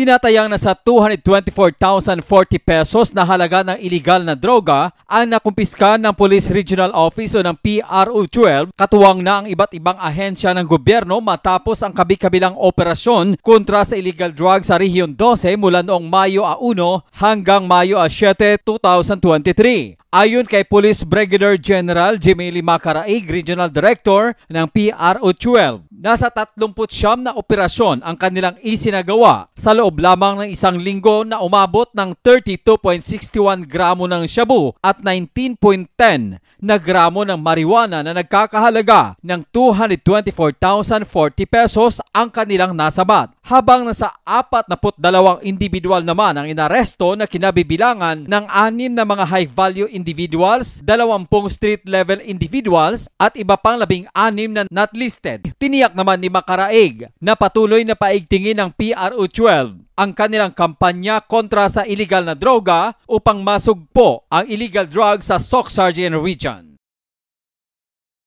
Tinatayang sa 224,040 pesos na halaga ng ilegal na droga ang nakumpiska ng Police Regional Office o ng PRO-12 katuwang na ang iba't ibang ahensya ng gobyerno matapos ang kabi-kabilang operasyon kontra sa illegal drugs sa Region 12 mula noong Mayo a 1 hanggang Mayo a 7, 2023. Ayon kay Police Brigadier General Jimmy Limacaraig, Regional Director ng PRO-12, Nasa 39 na operasyon ang kanilang isinagawa sa loob lamang ng isang linggo na umabot ng 32.61 gramo ng shabu at 19.10 na gramo ng marijuana na nagkakahalaga ng 224,040 pesos ang kanilang nasabat habang nasa 42 individual naman ang inaresto na kinabibilangan ng anim na mga high-value individuals, 20 street-level individuals at iba pang labing anim na not listed. Tiniyak naman ni Makaraig na patuloy na paigtingin ng PRO 12 ang kanilang kampanya kontra sa iligal na droga upang masugpo ang illegal drugs sa Soc Region.